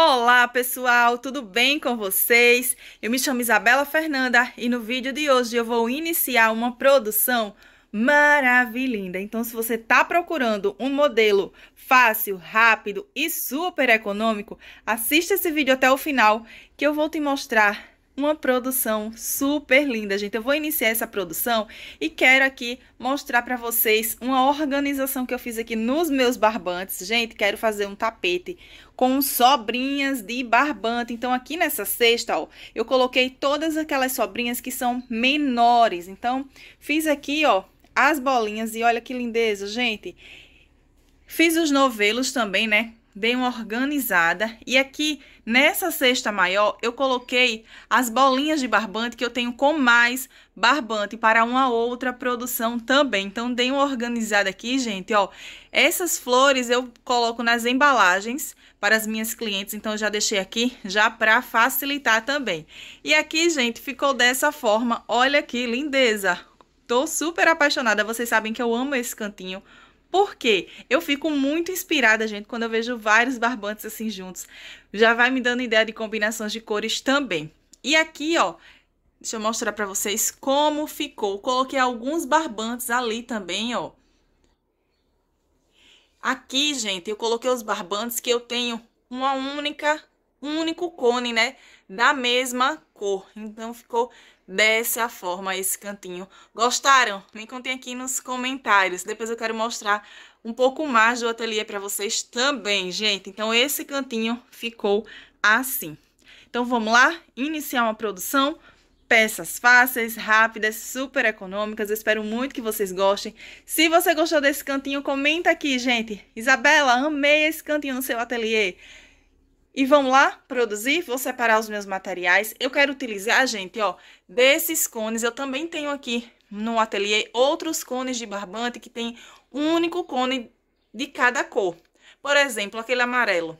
Olá pessoal, tudo bem com vocês? Eu me chamo Isabela Fernanda e no vídeo de hoje eu vou iniciar uma produção maravilhosa. Então, se você está procurando um modelo fácil, rápido e super econômico, assista esse vídeo até o final que eu vou te mostrar uma produção super linda, gente. Eu vou iniciar essa produção e quero aqui mostrar para vocês uma organização que eu fiz aqui nos meus barbantes. Gente, quero fazer um tapete com sobrinhas de barbante. Então, aqui nessa cesta, ó, eu coloquei todas aquelas sobrinhas que são menores. Então, fiz aqui, ó, as bolinhas e olha que lindeza, gente. Fiz os novelos também, né? dei uma organizada. E aqui nessa cesta maior eu coloquei as bolinhas de barbante que eu tenho com mais barbante para uma outra produção também. Então dei uma organizada aqui, gente, ó. Essas flores eu coloco nas embalagens para as minhas clientes, então já deixei aqui já para facilitar também. E aqui, gente, ficou dessa forma. Olha que lindeza. Tô super apaixonada, vocês sabem que eu amo esse cantinho porque eu fico muito inspirada, gente, quando eu vejo vários barbantes assim juntos. Já vai me dando ideia de combinações de cores também. E aqui, ó, deixa eu mostrar pra vocês como ficou. Coloquei alguns barbantes ali também, ó. Aqui, gente, eu coloquei os barbantes que eu tenho uma única, um único cone, né? Da mesma cor. Então ficou dessa forma esse cantinho. Gostaram? Me contem aqui nos comentários. Depois eu quero mostrar um pouco mais do ateliê para vocês também, gente. Então esse cantinho ficou assim. Então vamos lá iniciar uma produção peças fáceis, rápidas, super econômicas. Eu espero muito que vocês gostem. Se você gostou desse cantinho, comenta aqui, gente. Isabela, amei esse cantinho no seu ateliê. E vamos lá produzir? Vou separar os meus materiais. Eu quero utilizar, gente, ó, desses cones. Eu também tenho aqui no ateliê outros cones de barbante que tem um único cone de cada cor. Por exemplo, aquele amarelo.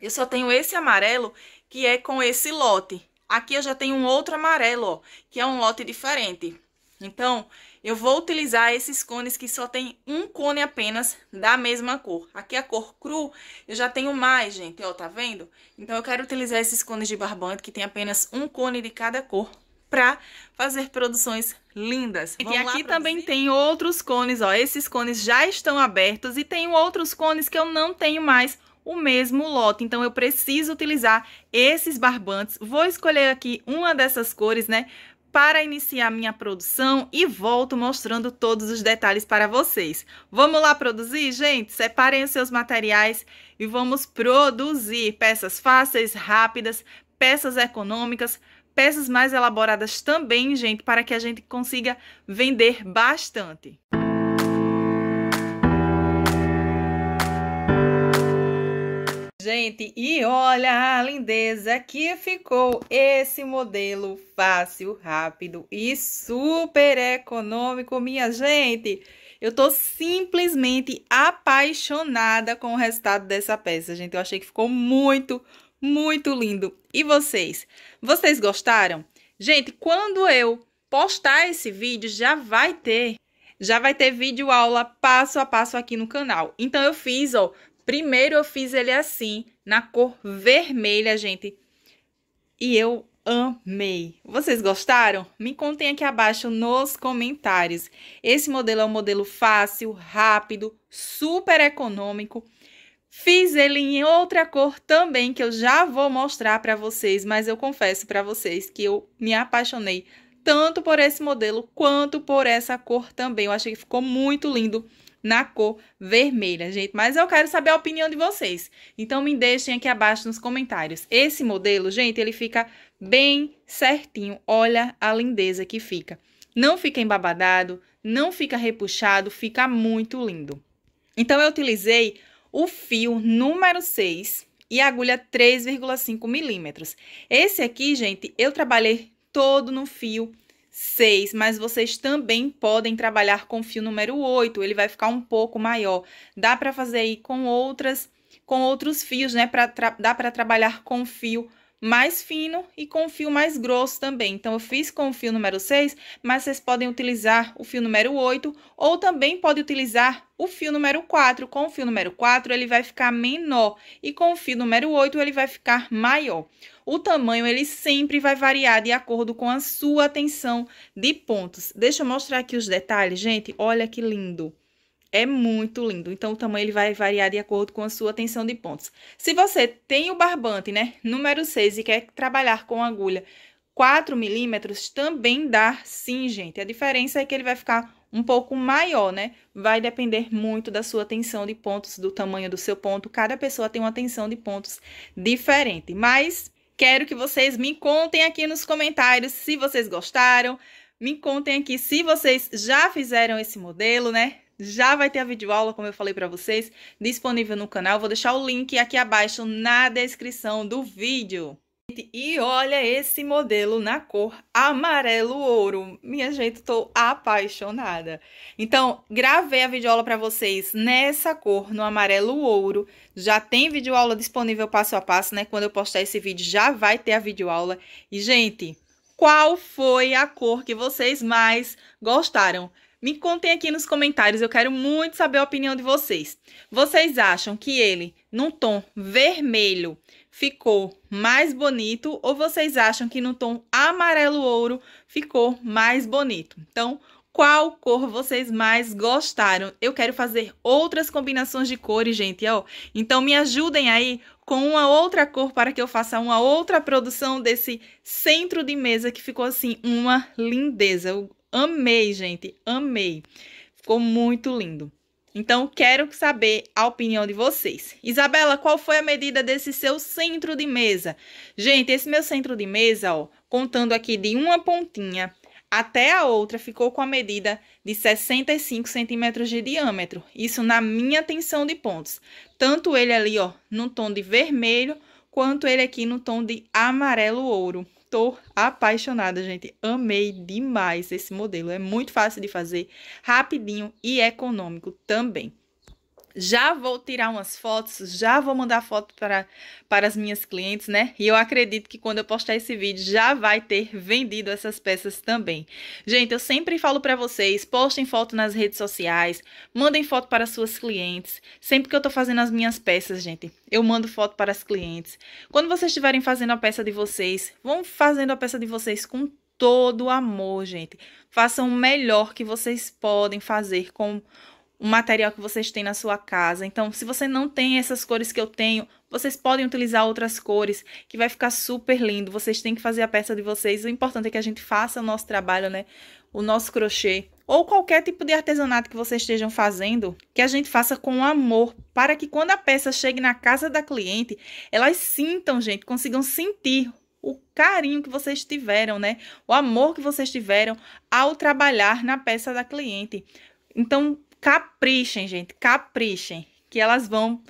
Eu só tenho esse amarelo que é com esse lote. Aqui eu já tenho um outro amarelo, ó, que é um lote diferente. Então, eu vou utilizar esses cones que só tem um cone apenas da mesma cor. Aqui a cor cru eu já tenho mais, gente, ó, tá vendo? Então eu quero utilizar esses cones de barbante que tem apenas um cone de cada cor para fazer produções lindas. Vamos e aqui também tem outros cones, ó, esses cones já estão abertos e tem outros cones que eu não tenho mais o mesmo lote. Então, eu preciso utilizar esses barbantes. Vou escolher aqui uma dessas cores, né? para iniciar minha produção e volto mostrando todos os detalhes para vocês. Vamos lá produzir, gente? Separem os seus materiais e vamos produzir peças fáceis, rápidas, peças econômicas, peças mais elaboradas também, gente, para que a gente consiga vender bastante. Música Gente, e olha a lindeza que ficou esse modelo fácil, rápido e super econômico, minha gente. Eu tô simplesmente apaixonada com o resultado dessa peça, gente. Eu achei que ficou muito, muito lindo. E vocês? Vocês gostaram? Gente, quando eu postar esse vídeo, já vai ter já vai ter vídeo aula passo a passo aqui no canal. Então eu fiz, ó, Primeiro eu fiz ele assim, na cor vermelha, gente. E eu amei. Vocês gostaram? Me contem aqui abaixo nos comentários. Esse modelo é um modelo fácil, rápido, super econômico. Fiz ele em outra cor também, que eu já vou mostrar para vocês, mas eu confesso para vocês que eu me apaixonei tanto por esse modelo quanto por essa cor também. Eu achei que ficou muito lindo na cor vermelha, gente. Mas eu quero saber a opinião de vocês. Então me deixem aqui abaixo nos comentários. Esse modelo, gente, ele fica bem certinho. Olha a lindeza que fica. Não fica embabadado, não fica repuxado, fica muito lindo. Então eu utilizei o fio número 6 e agulha 3,5 milímetros. Esse aqui, gente, eu trabalhei todo no fio 6, mas vocês também podem trabalhar com fio número 8, ele vai ficar um pouco maior. Dá para fazer aí com outras com outros fios, né? Pra dá para trabalhar com fio mais fino e com fio mais grosso também. Então, eu fiz com o fio número 6, mas vocês podem utilizar o fio número 8 ou também pode utilizar o fio número 4. Com o fio número 4, ele vai ficar menor e com o fio número 8, ele vai ficar maior. O tamanho ele sempre vai variar de acordo com a sua atenção de pontos. Deixa eu mostrar aqui os detalhes, gente. Olha que lindo. É muito lindo. Então, o tamanho ele vai variar de acordo com a sua tensão de pontos. Se você tem o barbante, né, número 6, e quer trabalhar com agulha 4 milímetros, também dá sim, gente. A diferença é que ele vai ficar um pouco maior, né? Vai depender muito da sua tensão de pontos, do tamanho do seu ponto. Cada pessoa tem uma tensão de pontos diferente. Mas Quero que vocês me contem aqui nos comentários se vocês gostaram. Me contem aqui se vocês já fizeram esse modelo, né? Já vai ter a videoaula, como eu falei para vocês, disponível no canal. Vou deixar o link aqui abaixo na descrição do vídeo. E olha esse modelo na cor amarelo ouro. Minha gente, tô apaixonada. Então, gravei a videoaula para vocês nessa cor, no amarelo ouro. Já tem videoaula disponível passo a passo, né? Quando eu postar esse vídeo, já vai ter a videoaula. E, gente, qual foi a cor que vocês mais gostaram? Me contem aqui nos comentários, eu quero muito saber a opinião de vocês. Vocês acham que ele, num tom vermelho, ficou mais bonito ou vocês acham que no tom amarelo ouro ficou mais bonito? Então, qual cor vocês mais gostaram? Eu quero fazer outras combinações de cores, gente, ó. Então me ajudem aí com uma outra cor para que eu faça uma outra produção desse centro de mesa que ficou assim uma lindeza. Eu amei, gente, amei. Ficou muito lindo. Então, quero saber a opinião de vocês. Isabela, qual foi a medida desse seu centro de mesa? Gente, esse meu centro de mesa, ó, contando aqui de uma pontinha até a outra, ficou com a medida de 65 centímetros de diâmetro. Isso na minha tensão de pontos. Tanto ele ali, ó, no tom de vermelho, quanto ele aqui no tom de amarelo ouro. Estou apaixonada, gente. Amei demais esse modelo. É muito fácil de fazer, rapidinho e econômico também já vou tirar umas fotos, já vou mandar foto para, para as minhas clientes, né? E eu acredito que quando eu postar esse vídeo já vai ter vendido essas peças também. Gente, eu sempre falo para vocês, postem foto nas redes sociais, mandem foto para suas clientes. Sempre que eu tô fazendo as minhas peças, gente, eu mando foto para as clientes. Quando vocês estiverem fazendo a peça de vocês, vão fazendo a peça de vocês com todo o amor, gente. Façam o melhor que vocês podem fazer com o material que vocês têm na sua casa. Então, se você não tem essas cores que eu tenho, vocês podem utilizar outras cores, que vai ficar super lindo. Vocês têm que fazer a peça de vocês. O importante é que a gente faça o nosso trabalho, né? O nosso crochê ou qualquer tipo de artesanato que vocês estejam fazendo, que a gente faça com amor, para que quando a peça chegue na casa da cliente, elas sintam, gente, consigam sentir o carinho que vocês tiveram, né? O amor que vocês tiveram ao trabalhar na peça da cliente. Então, Caprichem, gente, caprichem, que elas vão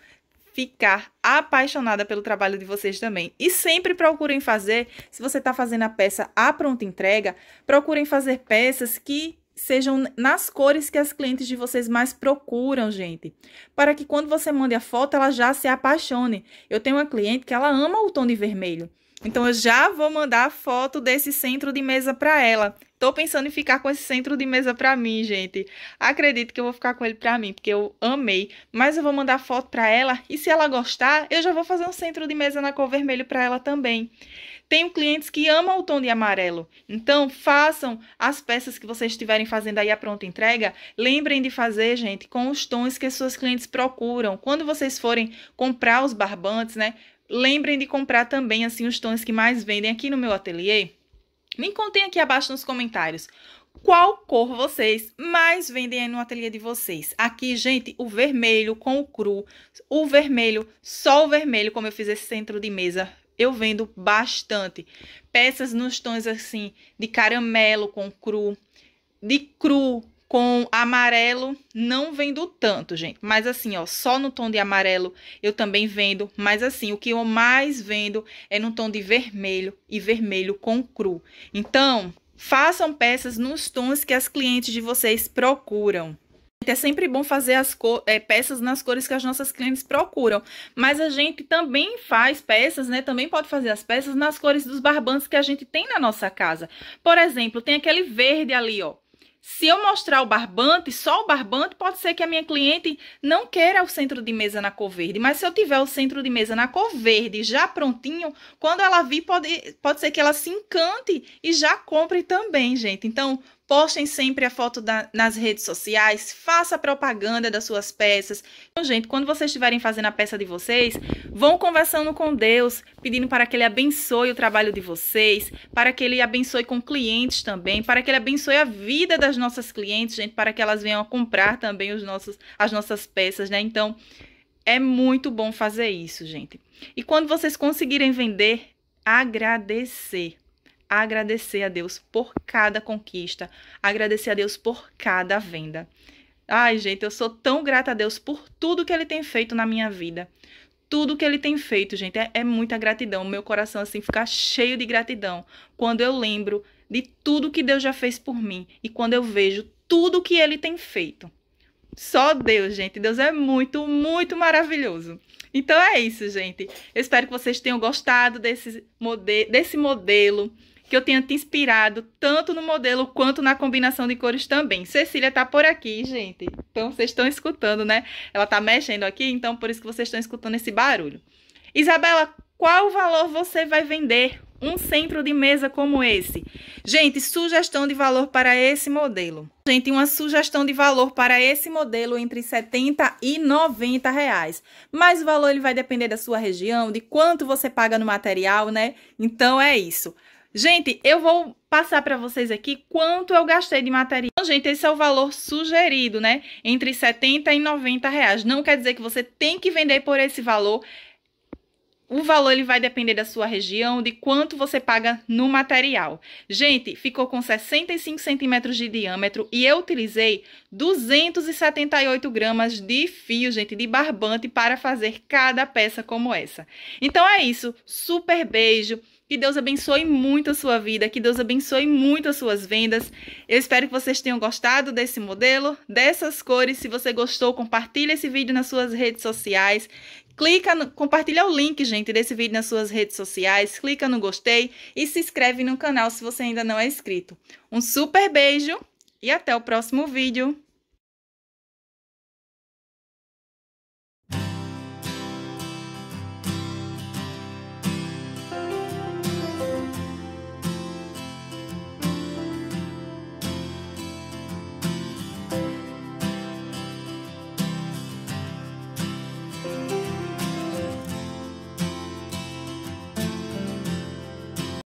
ficar apaixonada pelo trabalho de vocês também. E sempre procurem fazer, se você está fazendo a peça à pronta entrega, procurem fazer peças que sejam nas cores que as clientes de vocês mais procuram, gente. Para que quando você mande a foto, ela já se apaixone. Eu tenho uma cliente que ela ama o tom de vermelho. Então, eu já vou mandar a foto desse centro de mesa para ela. Tô pensando em ficar com esse centro de mesa para mim, gente. Acredito que eu vou ficar com ele para mim, porque eu amei. Mas eu vou mandar foto para ela e se ela gostar, eu já vou fazer um centro de mesa na cor vermelho para ela também. Tenho clientes que amam o tom de amarelo. Então, façam as peças que vocês estiverem fazendo aí a pronta entrega. Lembrem de fazer, gente, com os tons que as suas clientes procuram. Quando vocês forem comprar os barbantes, né? Lembrem de comprar também assim os tons que mais vendem aqui no meu ateliê. Me contem aqui abaixo nos comentários qual cor vocês mais vendem aí no ateliê de vocês. Aqui, gente, o vermelho com o cru, o vermelho, só o vermelho, como eu fiz esse centro de mesa, eu vendo bastante. Peças nos tons assim de caramelo com cru, de cru com amarelo não vendo tanto, gente. Mas assim, ó, só no tom de amarelo eu também vendo. Mas assim, o que eu mais vendo é no tom de vermelho e vermelho com cru. Então, façam peças nos tons que as clientes de vocês procuram. É sempre bom fazer as é, peças nas cores que as nossas clientes procuram. Mas a gente também faz peças, né? Também pode fazer as peças nas cores dos barbantes que a gente tem na nossa casa. Por exemplo, tem aquele verde ali, ó. Se eu mostrar o barbante, só o barbante, pode ser que a minha cliente não queira o centro de mesa na cor verde. Mas se eu tiver o centro de mesa na cor verde já prontinho, quando ela vir, pode, pode ser que ela se encante e já compre também, gente. Então, Postem sempre a foto da, nas redes sociais, faça propaganda das suas peças. Então, gente, quando vocês estiverem fazendo a peça de vocês, vão conversando com Deus, pedindo para que Ele abençoe o trabalho de vocês, para que Ele abençoe com clientes também, para que Ele abençoe a vida das nossas clientes, gente, para que elas venham a comprar também os nossos, as nossas peças, né? Então, é muito bom fazer isso, gente. E quando vocês conseguirem vender, agradecer agradecer a Deus por cada conquista, agradecer a Deus por cada venda. Ai, gente, eu sou tão grata a Deus por tudo que Ele tem feito na minha vida. Tudo que Ele tem feito, gente, é, é muita gratidão. Meu coração, assim, fica cheio de gratidão quando eu lembro de tudo que Deus já fez por mim e quando eu vejo tudo que Ele tem feito. Só Deus, gente. Deus é muito, muito maravilhoso. Então é isso, gente. Eu espero que vocês tenham gostado desse, mode desse modelo que eu tenha te inspirado tanto no modelo quanto na combinação de cores também. Cecília tá por aqui, gente. Então vocês estão escutando, né? Ela tá mexendo aqui, então por isso que vocês estão escutando esse barulho. Isabela, qual valor você vai vender um centro de mesa como esse? Gente, sugestão de valor para esse modelo. Gente, uma sugestão de valor para esse modelo entre 70 e 90 reais. Mas o valor ele vai depender da sua região, de quanto você paga no material, né? Então é isso. Gente, eu vou passar para vocês aqui quanto eu gastei de material. Então, gente, esse é o valor sugerido, né? Entre 70 e 90 reais. Não quer dizer que você tem que vender por esse valor. O valor ele vai depender da sua região, de quanto você paga no material. Gente, ficou com 65 centímetros de diâmetro e eu utilizei 278 gramas de fio, gente, de barbante para fazer cada peça como essa. Então é isso, super beijo, que Deus abençoe muito a sua vida, que Deus abençoe muito as suas vendas. Eu espero que vocês tenham gostado desse modelo, dessas cores. Se você gostou, compartilhe esse vídeo nas suas redes sociais. Clica, no, compartilha o link, gente, desse vídeo nas suas redes sociais, clica no gostei e se inscreve no canal se você ainda não é inscrito. Um super beijo e até o próximo vídeo.